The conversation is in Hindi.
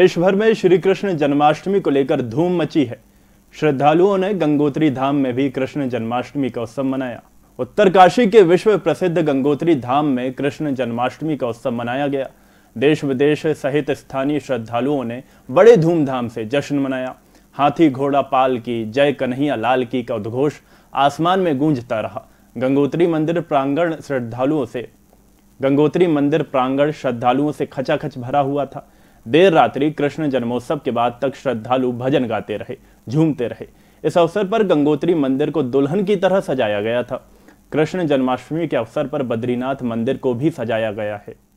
देश भर में श्री कृष्ण जन्माष्टमी को लेकर धूम मची है श्रद्धालुओं ने गंगोत्री धाम में भी कृष्ण जन्माष्टमी का उत्सव मनाया उत्तरकाशी के विश्व प्रसिद्ध गंगोत्री धाम में कृष्ण जन्माष्टमी का उत्सव मनाया गया देश विदेश सहित स्थानीय श्रद्धालुओं ने बड़े धूमधाम से जश्न मनाया हाथी घोड़ा पाल की जय कन्हैया लाल की का उद्घोष आसमान में गूंजता रहा गंगोत्री मंदिर प्रांगण श्रद्धालुओं से गंगोत्री मंदिर प्रांगण श्रद्धालुओं से खचाखच भरा हुआ था देर रात्रि कृष्ण जन्मोत्सव के बाद तक श्रद्धालु भजन गाते रहे झूमते रहे इस अवसर पर गंगोत्री मंदिर को दुल्हन की तरह सजाया गया था कृष्ण जन्माष्टमी के अवसर पर बद्रीनाथ मंदिर को भी सजाया गया है